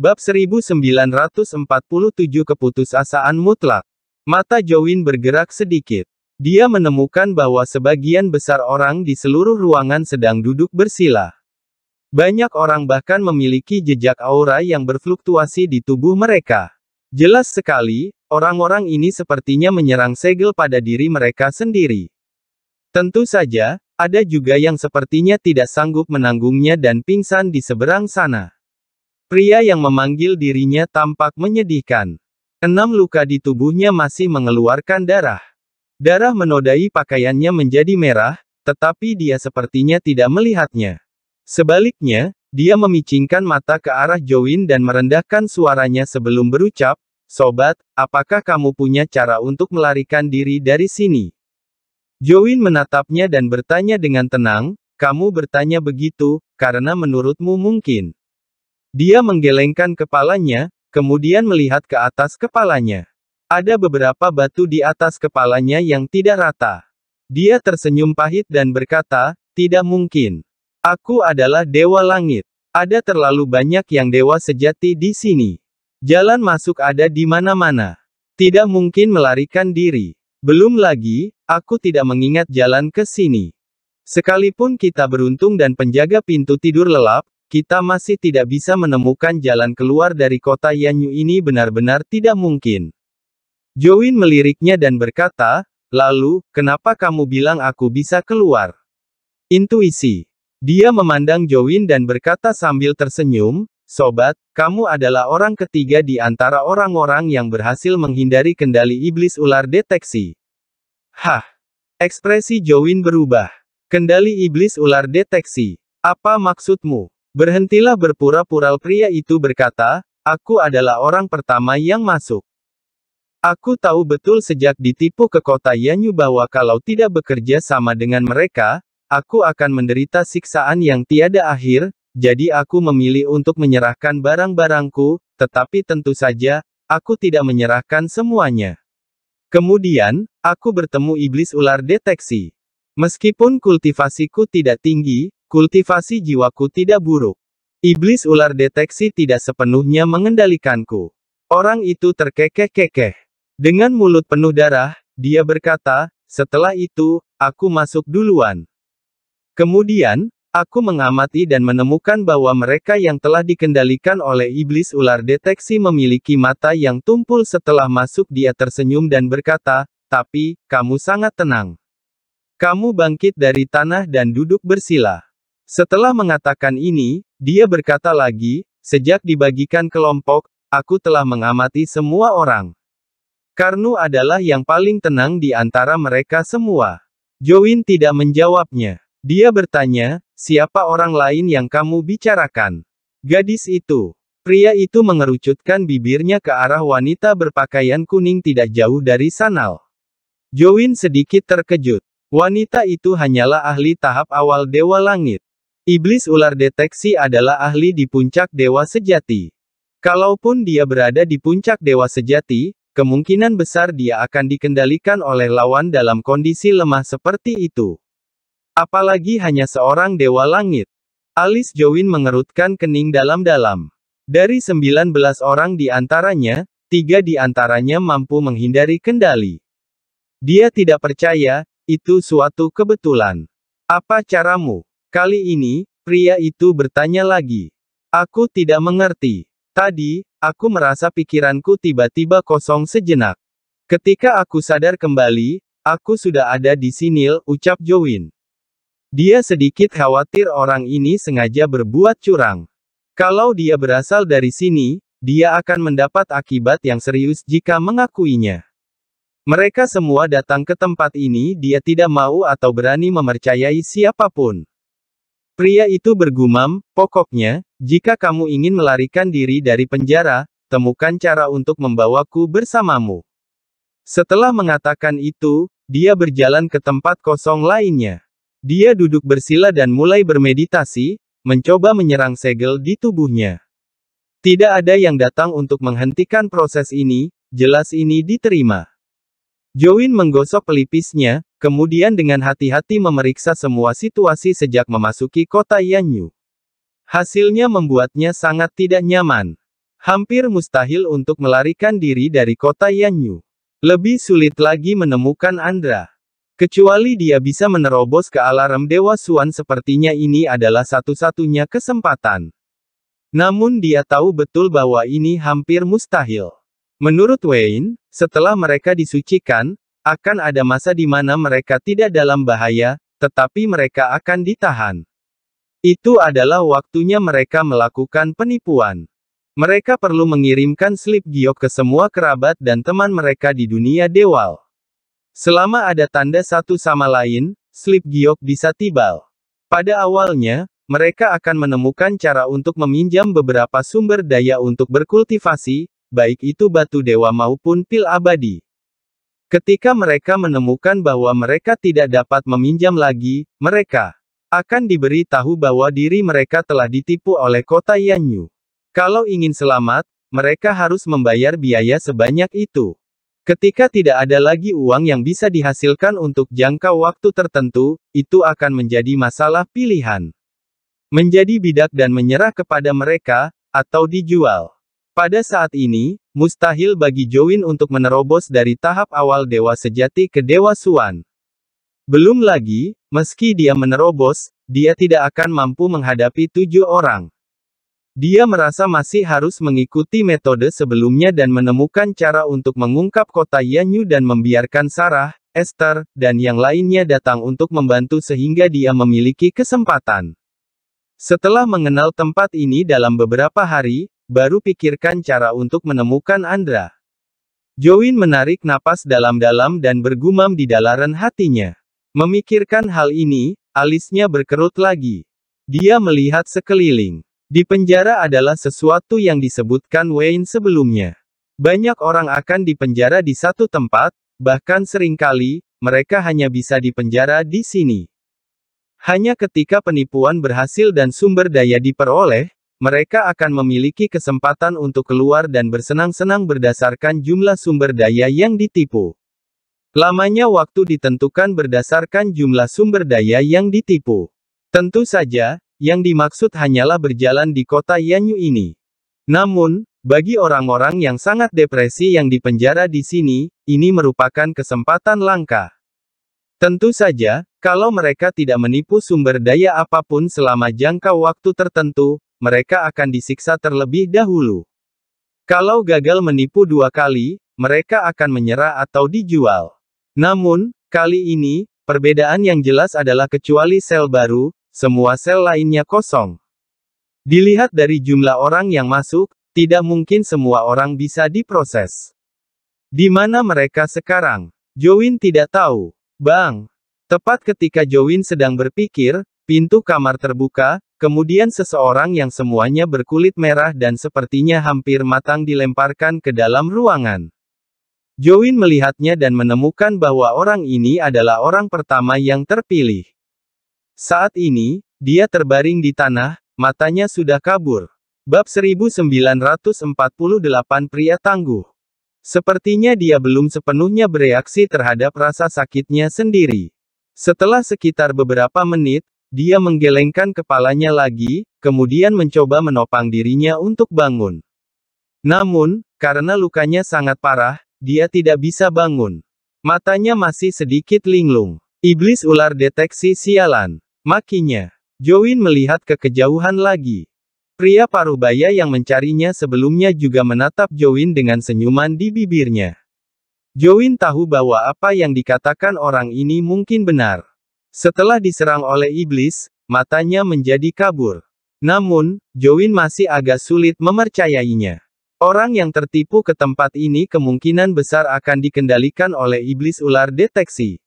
Bab 1947 Keputusasaan Mutlak. Mata Jowin bergerak sedikit. Dia menemukan bahwa sebagian besar orang di seluruh ruangan sedang duduk bersila. Banyak orang bahkan memiliki jejak aura yang berfluktuasi di tubuh mereka. Jelas sekali, orang-orang ini sepertinya menyerang segel pada diri mereka sendiri. Tentu saja, ada juga yang sepertinya tidak sanggup menanggungnya dan pingsan di seberang sana. Pria yang memanggil dirinya tampak menyedihkan. Enam luka di tubuhnya masih mengeluarkan darah. Darah menodai pakaiannya menjadi merah, tetapi dia sepertinya tidak melihatnya. Sebaliknya, dia memicingkan mata ke arah Join dan merendahkan suaranya sebelum berucap, Sobat, apakah kamu punya cara untuk melarikan diri dari sini? Join menatapnya dan bertanya dengan tenang, kamu bertanya begitu, karena menurutmu mungkin. Dia menggelengkan kepalanya, kemudian melihat ke atas kepalanya. Ada beberapa batu di atas kepalanya yang tidak rata. Dia tersenyum pahit dan berkata, tidak mungkin. Aku adalah dewa langit. Ada terlalu banyak yang dewa sejati di sini. Jalan masuk ada di mana-mana. Tidak mungkin melarikan diri. Belum lagi, aku tidak mengingat jalan ke sini. Sekalipun kita beruntung dan penjaga pintu tidur lelap, kita masih tidak bisa menemukan jalan keluar dari kota Yanyu ini benar-benar tidak mungkin. Jowin meliriknya dan berkata, lalu, kenapa kamu bilang aku bisa keluar? Intuisi. Dia memandang Jowin dan berkata sambil tersenyum, Sobat, kamu adalah orang ketiga di antara orang-orang yang berhasil menghindari kendali iblis ular deteksi. Hah. Ekspresi Jowin berubah. Kendali iblis ular deteksi. Apa maksudmu? Berhentilah berpura-pura pria itu berkata, aku adalah orang pertama yang masuk. Aku tahu betul sejak ditipu ke kota Yanyu bahwa kalau tidak bekerja sama dengan mereka, aku akan menderita siksaan yang tiada akhir, jadi aku memilih untuk menyerahkan barang-barangku, tetapi tentu saja, aku tidak menyerahkan semuanya. Kemudian, aku bertemu iblis ular deteksi. Meskipun kultivasiku tidak tinggi, Kultivasi jiwaku tidak buruk. Iblis ular deteksi tidak sepenuhnya mengendalikanku. Orang itu terkekeh-kekeh. Dengan mulut penuh darah, dia berkata, setelah itu, aku masuk duluan. Kemudian, aku mengamati dan menemukan bahwa mereka yang telah dikendalikan oleh iblis ular deteksi memiliki mata yang tumpul setelah masuk dia tersenyum dan berkata, tapi, kamu sangat tenang. Kamu bangkit dari tanah dan duduk bersila. Setelah mengatakan ini, dia berkata lagi, sejak dibagikan kelompok, aku telah mengamati semua orang. Karnu adalah yang paling tenang di antara mereka semua. Join tidak menjawabnya. Dia bertanya, siapa orang lain yang kamu bicarakan? Gadis itu. Pria itu mengerucutkan bibirnya ke arah wanita berpakaian kuning tidak jauh dari sanal. Join sedikit terkejut. Wanita itu hanyalah ahli tahap awal Dewa Langit. Iblis ular deteksi adalah ahli di puncak dewa sejati. Kalaupun dia berada di puncak dewa sejati, kemungkinan besar dia akan dikendalikan oleh lawan dalam kondisi lemah seperti itu. Apalagi hanya seorang dewa langit. Alis Jowin mengerutkan kening dalam-dalam. Dari 19 orang di antaranya, tiga di antaranya mampu menghindari kendali. Dia tidak percaya, itu suatu kebetulan. Apa caramu? Kali ini, pria itu bertanya lagi. Aku tidak mengerti. Tadi, aku merasa pikiranku tiba-tiba kosong sejenak. Ketika aku sadar kembali, aku sudah ada di sini, ucap Jowin. Dia sedikit khawatir orang ini sengaja berbuat curang. Kalau dia berasal dari sini, dia akan mendapat akibat yang serius jika mengakuinya. Mereka semua datang ke tempat ini dia tidak mau atau berani memercayai siapapun. Pria itu bergumam, pokoknya, jika kamu ingin melarikan diri dari penjara, temukan cara untuk membawaku bersamamu. Setelah mengatakan itu, dia berjalan ke tempat kosong lainnya. Dia duduk bersila dan mulai bermeditasi, mencoba menyerang segel di tubuhnya. Tidak ada yang datang untuk menghentikan proses ini, jelas ini diterima. Join menggosok pelipisnya, Kemudian dengan hati-hati memeriksa semua situasi sejak memasuki kota Yanyu. Hasilnya membuatnya sangat tidak nyaman. Hampir mustahil untuk melarikan diri dari kota Yanyu. Lebih sulit lagi menemukan Andra. Kecuali dia bisa menerobos ke alarm Dewa Suan sepertinya ini adalah satu-satunya kesempatan. Namun dia tahu betul bahwa ini hampir mustahil. Menurut Wayne, setelah mereka disucikan, akan ada masa di mana mereka tidak dalam bahaya, tetapi mereka akan ditahan. Itu adalah waktunya mereka melakukan penipuan. Mereka perlu mengirimkan slip giok ke semua kerabat dan teman mereka di dunia dewal. Selama ada tanda satu sama lain, slip giok bisa tiba. Pada awalnya, mereka akan menemukan cara untuk meminjam beberapa sumber daya untuk berkultivasi, baik itu batu dewa maupun pil abadi. Ketika mereka menemukan bahwa mereka tidak dapat meminjam lagi, mereka akan diberi tahu bahwa diri mereka telah ditipu oleh kota Yanyu. Kalau ingin selamat, mereka harus membayar biaya sebanyak itu. Ketika tidak ada lagi uang yang bisa dihasilkan untuk jangka waktu tertentu, itu akan menjadi masalah pilihan. Menjadi bidak dan menyerah kepada mereka, atau dijual. Pada saat ini, mustahil bagi Jowin untuk menerobos dari tahap awal Dewa Sejati ke Dewa Suan. Belum lagi, meski dia menerobos, dia tidak akan mampu menghadapi tujuh orang. Dia merasa masih harus mengikuti metode sebelumnya dan menemukan cara untuk mengungkap kota Yanyu dan membiarkan Sarah, Esther, dan yang lainnya datang untuk membantu sehingga dia memiliki kesempatan. Setelah mengenal tempat ini dalam beberapa hari, baru pikirkan cara untuk menemukan Andra. Join menarik napas dalam-dalam dan bergumam di dalaran hatinya. Memikirkan hal ini, alisnya berkerut lagi. Dia melihat sekeliling. Di penjara adalah sesuatu yang disebutkan Wayne sebelumnya. Banyak orang akan dipenjara di satu tempat, bahkan seringkali, mereka hanya bisa dipenjara di sini. Hanya ketika penipuan berhasil dan sumber daya diperoleh, mereka akan memiliki kesempatan untuk keluar dan bersenang-senang berdasarkan jumlah sumber daya yang ditipu. Lamanya waktu ditentukan berdasarkan jumlah sumber daya yang ditipu. Tentu saja, yang dimaksud hanyalah berjalan di kota Yanyu ini. Namun, bagi orang-orang yang sangat depresi yang dipenjara di sini, ini merupakan kesempatan langka. Tentu saja, kalau mereka tidak menipu sumber daya apapun selama jangka waktu tertentu, mereka akan disiksa terlebih dahulu. Kalau gagal menipu dua kali, mereka akan menyerah atau dijual. Namun, kali ini, perbedaan yang jelas adalah kecuali sel baru, semua sel lainnya kosong. Dilihat dari jumlah orang yang masuk, tidak mungkin semua orang bisa diproses. Di mana mereka sekarang? Jowin tidak tahu. Bang! Tepat ketika Jowin sedang berpikir, pintu kamar terbuka, Kemudian seseorang yang semuanya berkulit merah dan sepertinya hampir matang dilemparkan ke dalam ruangan. Join melihatnya dan menemukan bahwa orang ini adalah orang pertama yang terpilih. Saat ini, dia terbaring di tanah, matanya sudah kabur. Bab 1948 Pria Tangguh. Sepertinya dia belum sepenuhnya bereaksi terhadap rasa sakitnya sendiri. Setelah sekitar beberapa menit, dia menggelengkan kepalanya lagi, kemudian mencoba menopang dirinya untuk bangun. Namun, karena lukanya sangat parah, dia tidak bisa bangun. Matanya masih sedikit linglung. Iblis ular deteksi sialan. Makinya. Join melihat ke kejauhan lagi. Pria parubaya yang mencarinya sebelumnya juga menatap Join dengan senyuman di bibirnya. Join tahu bahwa apa yang dikatakan orang ini mungkin benar. Setelah diserang oleh iblis, matanya menjadi kabur. Namun, Jowin masih agak sulit memercayainya. Orang yang tertipu ke tempat ini kemungkinan besar akan dikendalikan oleh iblis ular deteksi.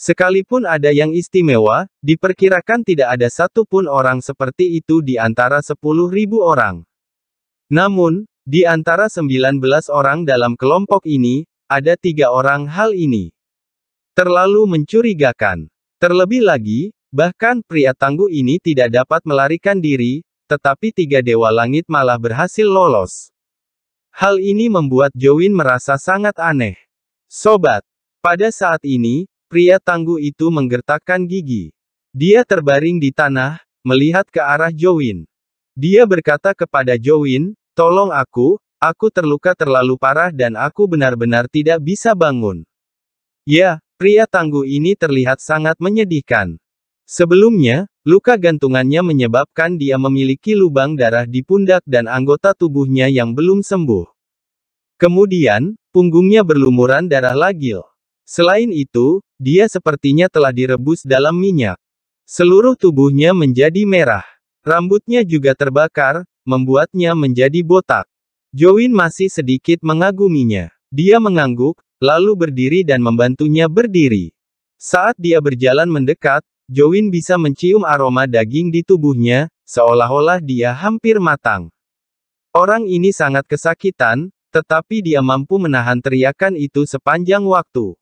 Sekalipun ada yang istimewa, diperkirakan tidak ada satupun orang seperti itu di antara 10.000 orang. Namun, di antara 19 orang dalam kelompok ini, ada tiga orang hal ini. Terlalu mencurigakan. Terlebih lagi, bahkan pria tangguh ini tidak dapat melarikan diri, tetapi tiga dewa langit malah berhasil lolos. Hal ini membuat Jowin merasa sangat aneh. Sobat, pada saat ini, pria tangguh itu menggertakkan gigi. Dia terbaring di tanah, melihat ke arah Jowin. Dia berkata kepada Jowin, tolong aku, aku terluka terlalu parah dan aku benar-benar tidak bisa bangun. Ya, Pria tangguh ini terlihat sangat menyedihkan. Sebelumnya, luka gantungannya menyebabkan dia memiliki lubang darah di pundak dan anggota tubuhnya yang belum sembuh. Kemudian, punggungnya berlumuran darah lagil. Selain itu, dia sepertinya telah direbus dalam minyak. Seluruh tubuhnya menjadi merah. Rambutnya juga terbakar, membuatnya menjadi botak. Jowin masih sedikit mengaguminya. Dia mengangguk, lalu berdiri dan membantunya berdiri. Saat dia berjalan mendekat, Jowin bisa mencium aroma daging di tubuhnya, seolah-olah dia hampir matang. Orang ini sangat kesakitan, tetapi dia mampu menahan teriakan itu sepanjang waktu.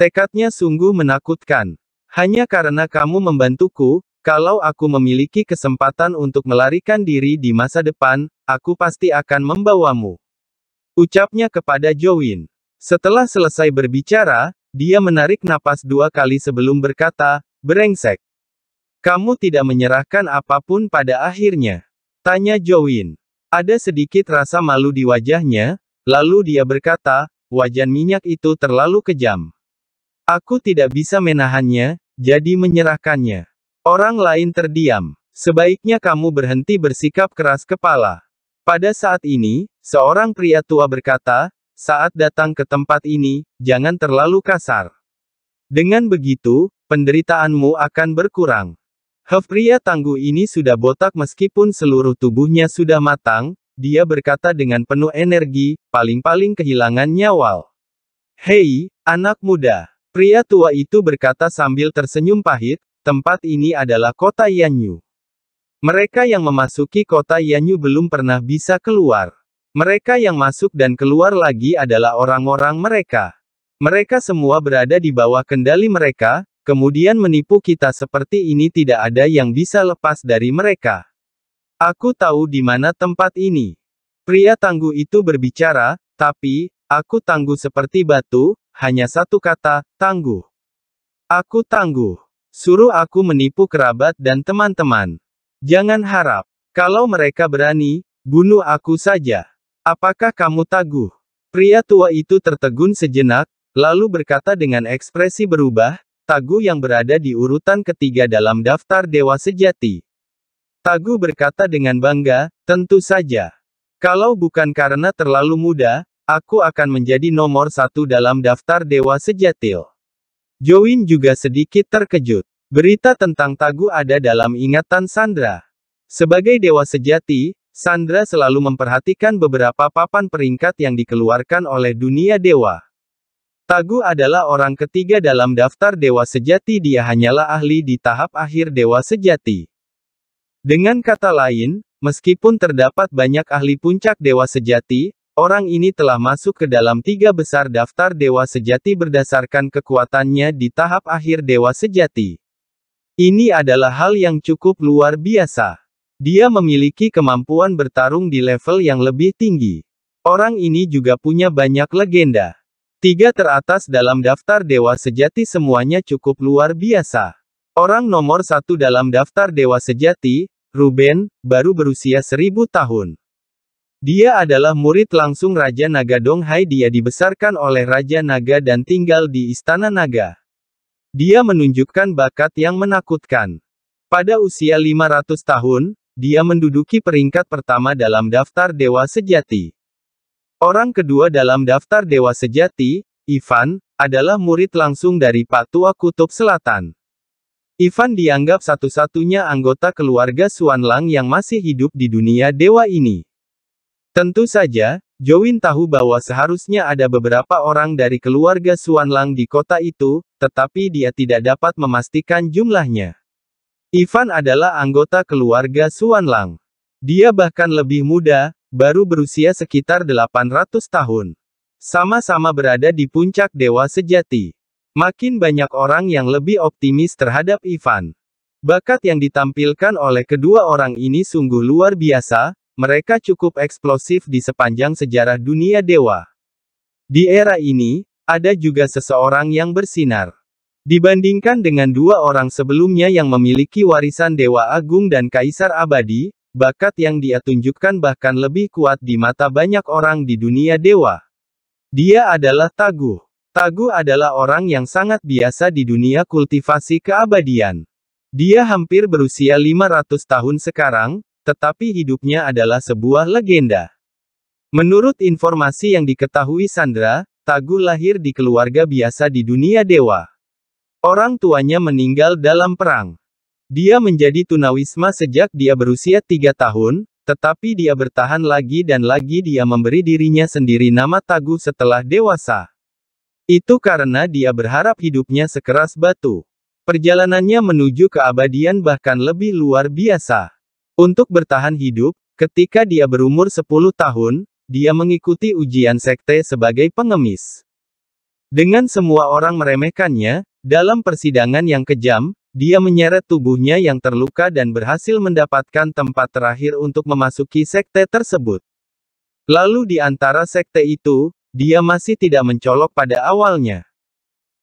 Tekadnya sungguh menakutkan. Hanya karena kamu membantuku, kalau aku memiliki kesempatan untuk melarikan diri di masa depan, aku pasti akan membawamu. Ucapnya kepada Jowin. Setelah selesai berbicara, dia menarik napas dua kali sebelum berkata, Berengsek. Kamu tidak menyerahkan apapun pada akhirnya. Tanya Jowin. Ada sedikit rasa malu di wajahnya, lalu dia berkata, wajan minyak itu terlalu kejam. Aku tidak bisa menahannya, jadi menyerahkannya. Orang lain terdiam. Sebaiknya kamu berhenti bersikap keras kepala. Pada saat ini, seorang pria tua berkata, saat datang ke tempat ini, jangan terlalu kasar. Dengan begitu, penderitaanmu akan berkurang. pria tangguh ini sudah botak meskipun seluruh tubuhnya sudah matang, dia berkata dengan penuh energi, paling-paling kehilangan nyawal. Hei, anak muda. Pria tua itu berkata sambil tersenyum pahit, tempat ini adalah kota Yanyu. Mereka yang memasuki kota Yanyu belum pernah bisa keluar. Mereka yang masuk dan keluar lagi adalah orang-orang mereka. Mereka semua berada di bawah kendali mereka, kemudian menipu kita seperti ini tidak ada yang bisa lepas dari mereka. Aku tahu di mana tempat ini. Pria tangguh itu berbicara, tapi, aku tangguh seperti batu, hanya satu kata, tangguh. Aku tangguh. Suruh aku menipu kerabat dan teman-teman. Jangan harap, kalau mereka berani, bunuh aku saja. Apakah kamu taguh? Pria tua itu tertegun sejenak, lalu berkata dengan ekspresi berubah, Tagu yang berada di urutan ketiga dalam daftar dewa sejati. Tagu berkata dengan bangga, tentu saja. Kalau bukan karena terlalu muda, aku akan menjadi nomor satu dalam daftar dewa sejati. Join juga sedikit terkejut. Berita tentang Tagu ada dalam ingatan Sandra. Sebagai dewa sejati, Sandra selalu memperhatikan beberapa papan peringkat yang dikeluarkan oleh dunia dewa. Tagu adalah orang ketiga dalam daftar dewa sejati dia hanyalah ahli di tahap akhir dewa sejati. Dengan kata lain, meskipun terdapat banyak ahli puncak dewa sejati, orang ini telah masuk ke dalam tiga besar daftar dewa sejati berdasarkan kekuatannya di tahap akhir dewa sejati. Ini adalah hal yang cukup luar biasa. Dia memiliki kemampuan bertarung di level yang lebih tinggi. Orang ini juga punya banyak legenda. Tiga teratas dalam daftar dewa sejati semuanya cukup luar biasa. Orang nomor satu dalam daftar dewa sejati, Ruben, baru berusia seribu tahun. Dia adalah murid langsung Raja Naga Donghai dia dibesarkan oleh Raja Naga dan tinggal di Istana Naga. Dia menunjukkan bakat yang menakutkan. Pada usia 500 tahun, dia menduduki peringkat pertama dalam daftar dewa sejati. Orang kedua dalam daftar dewa sejati, Ivan, adalah murid langsung dari Patua Kutub Selatan. Ivan dianggap satu-satunya anggota keluarga Suan Lang yang masih hidup di dunia dewa ini. Tentu saja, Jowin tahu bahwa seharusnya ada beberapa orang dari keluarga Suan Lang di kota itu, tetapi dia tidak dapat memastikan jumlahnya. Ivan adalah anggota keluarga Lang. Dia bahkan lebih muda, baru berusia sekitar 800 tahun. Sama-sama berada di puncak dewa sejati. Makin banyak orang yang lebih optimis terhadap Ivan. Bakat yang ditampilkan oleh kedua orang ini sungguh luar biasa, mereka cukup eksplosif di sepanjang sejarah dunia dewa. Di era ini, ada juga seseorang yang bersinar. Dibandingkan dengan dua orang sebelumnya yang memiliki warisan Dewa Agung dan Kaisar Abadi, bakat yang dia tunjukkan bahkan lebih kuat di mata banyak orang di dunia dewa. Dia adalah Tagu. Tagu adalah orang yang sangat biasa di dunia kultivasi keabadian. Dia hampir berusia 500 tahun sekarang, tetapi hidupnya adalah sebuah legenda. Menurut informasi yang diketahui Sandra, Tagu lahir di keluarga biasa di dunia dewa. Orang tuanya meninggal dalam perang. Dia menjadi tunawisma sejak dia berusia tiga tahun, tetapi dia bertahan lagi dan lagi dia memberi dirinya sendiri nama Tagu setelah dewasa. Itu karena dia berharap hidupnya sekeras batu. Perjalanannya menuju keabadian bahkan lebih luar biasa. Untuk bertahan hidup, ketika dia berumur 10 tahun, dia mengikuti ujian sekte sebagai pengemis. Dengan semua orang meremehkannya, dalam persidangan yang kejam, dia menyeret tubuhnya yang terluka dan berhasil mendapatkan tempat terakhir untuk memasuki sekte tersebut. Lalu di antara sekte itu, dia masih tidak mencolok pada awalnya.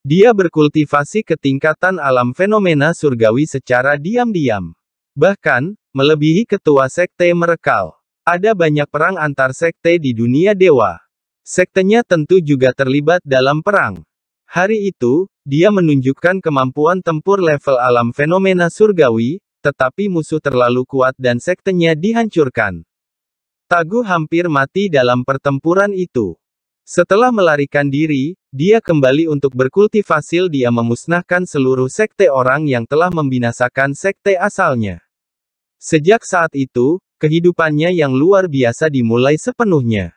Dia berkultivasi ke tingkatan alam fenomena surgawi secara diam-diam. Bahkan, melebihi ketua sekte merekal. Ada banyak perang antar sekte di dunia dewa. Sektenya tentu juga terlibat dalam perang. Hari itu, dia menunjukkan kemampuan tempur level alam fenomena surgawi, tetapi musuh terlalu kuat dan sektenya dihancurkan. Tagu hampir mati dalam pertempuran itu. Setelah melarikan diri, dia kembali untuk berkultivasi. dia memusnahkan seluruh sekte orang yang telah membinasakan sekte asalnya. Sejak saat itu, kehidupannya yang luar biasa dimulai sepenuhnya.